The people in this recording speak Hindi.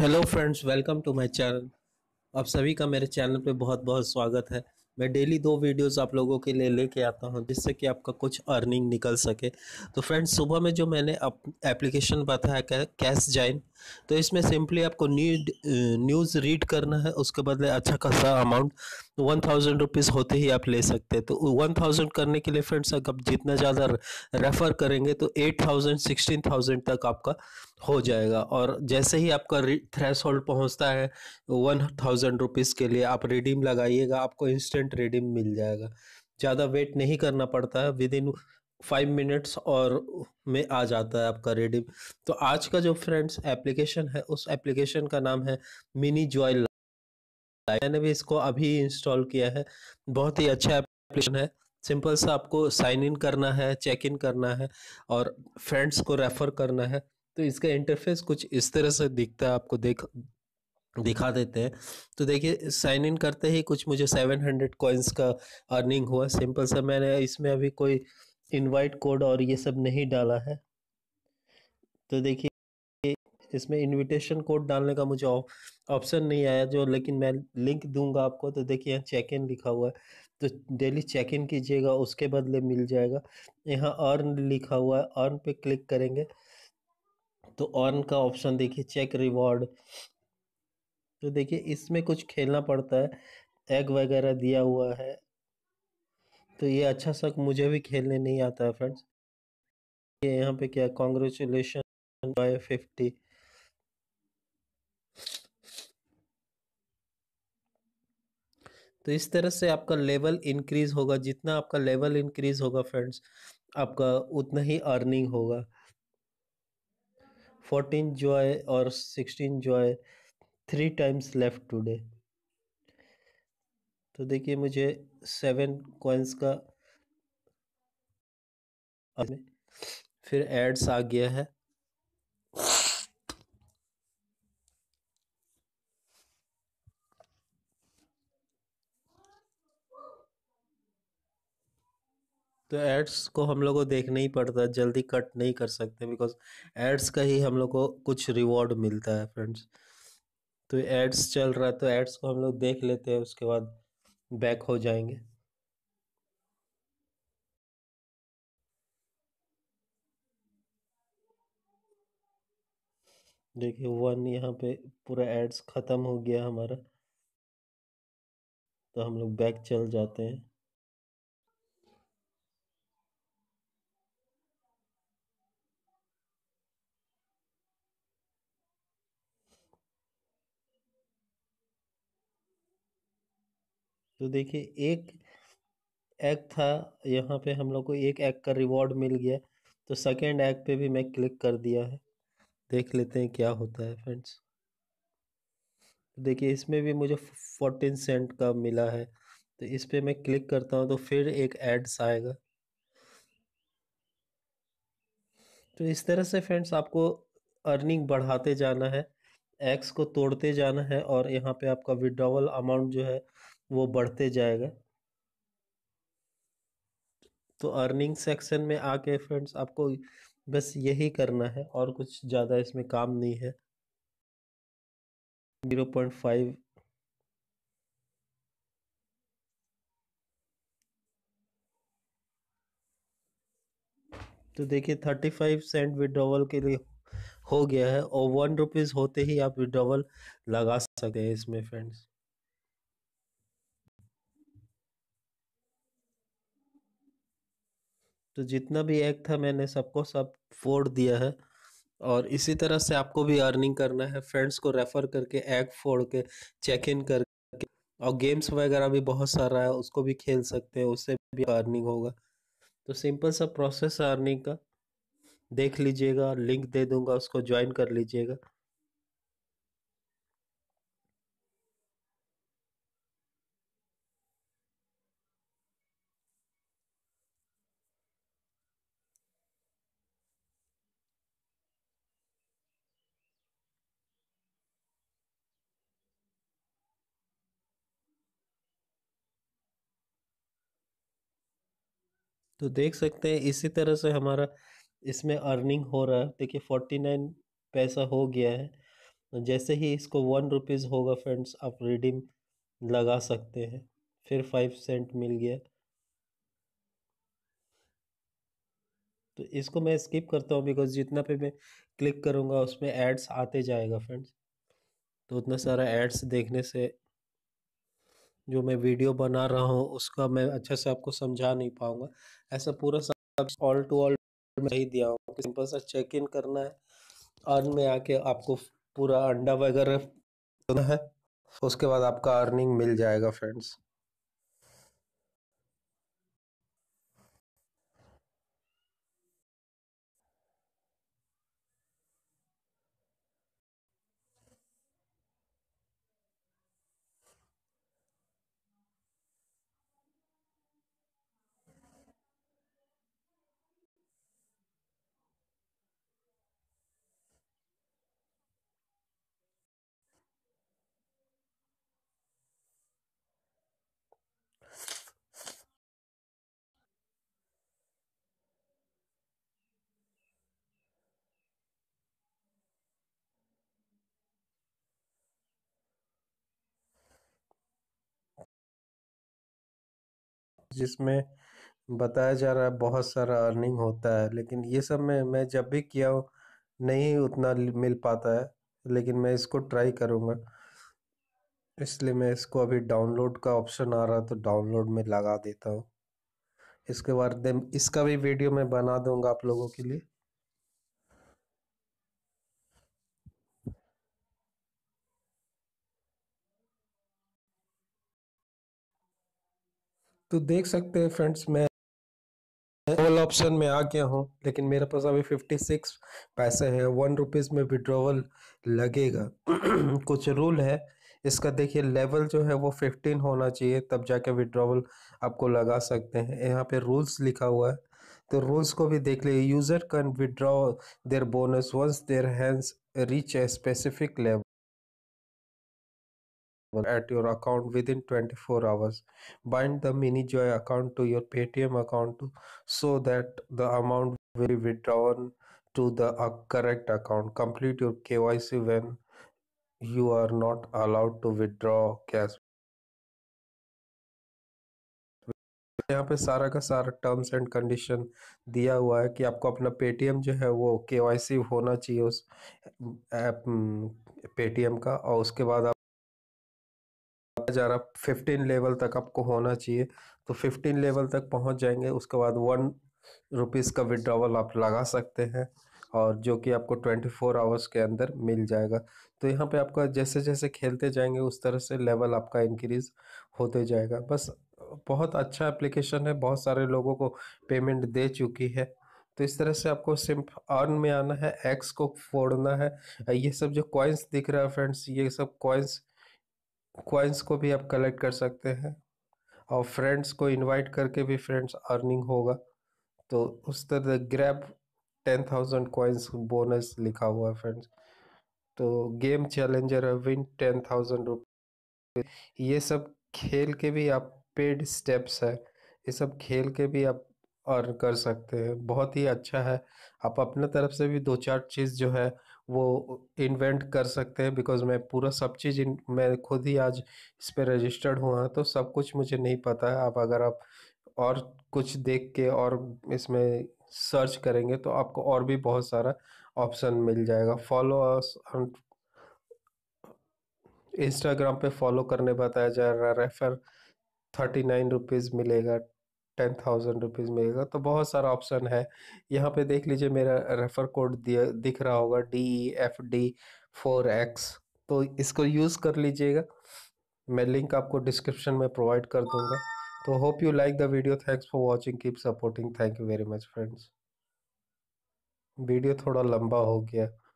Hello friends welcome to my channel आप सभी का मेरे चैनल पे बहुत बहुत स्वागत है मैं डेली दो वीडियोस आप लोगों के लिए लेके आता हूँ जिससे कि आपका कुछ अर्निंग निकल सके तो फ्रेंड्स सुबह में जो मैंने एप्लीकेशन बताया कै कैश जाइन तो इसमें सिंपली आपको न्यूज न्यूज़ रीड करना है उसके बदले अच्छा खासा अमाउंट वन थाउजेंड रुपीज़ होते ही आप ले सकते हैं तो वन थाउजेंड करने के लिए फ्रेंड्स अगर जितना ज़्यादा रेफ़र करेंगे तो एट थाउजेंड सिक्सटीन थाउजेंड तक आपका हो जाएगा और जैसे ही आपका थ्रेश होल्ड पहुँचता है वन थाउजेंड रुपीज़ के लिए आप रिडीम लगाइएगा आपको इंस्टेंट रिडीम मिल जाएगा ज़्यादा वेट नहीं करना पड़ता है विद इन फाइव मिनट्स और में आ जाता है आपका रिडीम तो आज का जो फ्रेंड्स एप्लीकेशन है उस एप्लीकेशन का नाम है मिनी जॉय मैंने भी इसको अभी इंस्टॉल किया है बहुत ही अच्छा एप्लीकेशन है सिंपल सा आपको साइन इन करना है चेक इन करना है और फ्रेंड्स को रेफ़र करना है तो इसका इंटरफेस कुछ इस तरह से दिखता है आपको देख दिखा देते हैं तो देखिए साइन इन करते ही कुछ मुझे सेवन हंड्रेड कॉइन्स का अर्निंग हुआ सिंपल सा मैंने इसमें अभी कोई इनवाइट कोड और ये सब नहीं डाला है तो देखिए इसमें इनविटेशन कोड डालने का मुझे ऑप्शन नहीं आया जो लेकिन मैं लिंक दूंगा आपको तो देखिए यहाँ चेक इन लिखा हुआ है तो डेली चेक इन कीजिएगा उसके बदले मिल जाएगा यहाँ अर्न लिखा हुआ है अर्न पर क्लिक करेंगे तो ऑन का ऑप्शन देखिए चेक रिवॉर्ड तो देखिए इसमें कुछ खेलना पड़ता है एग वगैरह दिया हुआ है तो ये अच्छा शक मुझे भी खेलने नहीं आता है फ्रेंड्स ये यहाँ पे क्या कॉन्ग्रेचुलेशन बाय फिफ्टी तो इस तरह से आपका लेवल इंक्रीज होगा जितना आपका लेवल इंक्रीज होगा फ्रेंड्स आपका उतना ही अर्निंग होगा फोर्टीन जो है और सिक्सटीन जो है थ्री टाइम्स लेफ्ट टुडे तो देखिए मुझे सेवन कॉइंस का फिर एड्स आ गया है तो एड्स को हम लोग को देखना ही पड़ता है जल्दी कट नहीं कर सकते बिकॉज एड्स का ही हम लोग को कुछ रिवॉर्ड मिलता है फ्रेंड्स तो एड्स चल रहा है तो एड्स को हम लोग देख लेते हैं उसके बाद बैक हो जाएंगे देखिए वन यहाँ पे पूरा एड्स ख़त्म हो गया हमारा तो हम लोग बैक चल जाते हैं तो देखिए एक एग था यहाँ पे हम लोग को एक एग का रिवॉर्ड मिल गया तो सेकेंड एग पे भी मैं क्लिक कर दिया है देख लेते हैं क्या होता है फ्रेंड्स देखिए इसमें भी मुझे फोर्टीन सेंट का मिला है तो इस पर मैं क्लिक करता हूँ तो फिर एक एड्स आएगा तो इस तरह से फ्रेंड्स आपको अर्निंग बढ़ाते जाना है एक्स को तोड़ते जाना है और यहाँ पे आपका विड्रॉवल अमाउंट जो है वो बढ़ते जाएगा तो अर्निंग सेक्शन में आके फ्रेंड्स आपको बस यही करना है और कुछ ज़्यादा इसमें काम नहीं है जीरो पॉइंट फाइव तो देखिए थर्टी फाइव सेंट विड्रोवल के लिए हो गया है और वन रुपीज़ होते ही आप विड्रोवल लगा सकते हैं इसमें फ्रेंड्स तो जितना भी एग था मैंने सबको सब फोड़ दिया है और इसी तरह से आपको भी अर्निंग करना है फ्रेंड्स को रेफर करके एग फोड़ के चेक इन करके और गेम्स वगैरह भी बहुत सारा है उसको भी खेल सकते हैं उससे भी अर्निंग होगा तो सिंपल सा प्रोसेस है अर्निंग का देख लीजिएगा लिंक दे दूंगा उसको ज्वाइन कर लीजिएगा तो देख सकते हैं इसी तरह से हमारा इसमें अर्निंग हो रहा है देखिए फोर्टी नाइन पैसा हो गया है जैसे ही इसको वन रुपीज़ होगा फ्रेंड्स आप रिडीम लगा सकते हैं फिर फाइव सेंट मिल गया तो इसको मैं स्किप करता हूँ बिकॉज जितना पे मैं क्लिक करूँगा उसमें एड्स आते जाएगा फ्रेंड्स तो उतना सारा एड्स देखने से जो मैं वीडियो बना रहा हूँ उसका मैं अच्छे से आपको समझा नहीं पाऊँगा ऐसा पूरा सब ऑल टू ऑल मैं ही दिया हूँ सिंपल सा चेक इन करना है अर्न में आके आपको पूरा अंडा वगैरह है उसके बाद आपका अर्निंग मिल जाएगा फ्रेंड्स जिसमें बताया जा रहा है बहुत सारा अर्निंग होता है लेकिन ये सब में मैं जब भी किया हूँ नहीं उतना मिल पाता है लेकिन मैं इसको ट्राई करूँगा इसलिए मैं इसको अभी डाउनलोड का ऑप्शन आ रहा है तो डाउनलोड में लगा देता हूँ इसके बाद इसका भी वीडियो मैं बना दूँगा आप लोगों के लिए तो देख सकते हैं फ्रेंड्स मैं ऑल ऑप्शन में आ गया हूँ लेकिन मेरे पास अभी 56 पैसे हैं वन रुपीज़ में विड्रॉवल लगेगा कुछ रूल है इसका देखिए लेवल जो है वो 15 होना चाहिए तब जाके विड्रॉवल आपको लगा सकते हैं यहाँ पे रूल्स लिखा हुआ है तो रूल्स को भी देख लीजिए user can withdraw their bonus once their hands reach a specific level at your account within 24 hours. Bind the mini joy account to your Paytm account so that the amount will be withdrawn to the correct account. Complete your KYC when you are not allowed to withdraw cash. यहाँ पे सारा का सारा टर्म्स एंड कंडीशन दिया हुआ है कि आपको अपना पेटीएम जो है वो केवाईसी होना चाहिए उस ऐप पेटीएम का और उसके बाद आप हज़ार आप फिफ्टीन लेवल तक आपको होना चाहिए तो फिफ्टीन लेवल तक पहुंच जाएंगे उसके बाद वन रुपीज़ का विड्रावल आप लगा सकते हैं और जो कि आपको ट्वेंटी फोर आवर्स के अंदर मिल जाएगा तो यहाँ पे आपका जैसे जैसे खेलते जाएंगे उस तरह से लेवल आपका इंक्रीज़ होते जाएगा बस बहुत अच्छा एप्लीकेशन है बहुत सारे लोगों को पेमेंट दे चुकी है तो इस तरह से आपको सिर्फ अर्न में आना है एक्स को फोड़ना है ये सब जो कॉइन्स दिख रहा है फ्रेंड्स ये सब कॉइन्स क्वाइंस को भी आप कलेक्ट कर सकते हैं और फ्रेंड्स को इनवाइट करके भी फ्रेंड्स अर्निंग होगा तो उस तरह grab ten thousand coins bonus लिखा हुआ है फ्रेंड्स तो गेम चैलेंजर है विन टेन थाउजेंड रुपये ये सब खेल के भी आप पेड स्टेप्स है ये सब खेल के भी आप अर्न कर सकते हैं बहुत ही अच्छा है आप अपने तरफ से भी दो चार चीज़ जो है वो इन्वेंट कर सकते हैं बिकॉज मैं पूरा सब चीज़ इन मैं खुद ही आज इस पर रजिस्टर्ड हुआ तो सब कुछ मुझे नहीं पता है आप अगर आप और कुछ देख के और इसमें सर्च करेंगे तो आपको और भी बहुत सारा ऑप्शन मिल जाएगा फॉलो इंस्टाग्राम पे फॉलो करने बताया जा रहा है रेफर थर्टी नाइन रुपीज़ मिलेगा टेन थाउजेंड रुपीज़ मिलेगा तो बहुत सारा ऑप्शन है यहाँ पे देख लीजिए मेरा रेफ़र कोड दिया दिख रहा होगा D E F D four X तो इसको यूज़ कर लीजिएगा मैं लिंक आपको डिस्क्रिप्शन में प्रोवाइड कर दूँगा तो hope you like the video thanks for watching keep supporting thank you very much friends video थोड़ा लंबा हो गया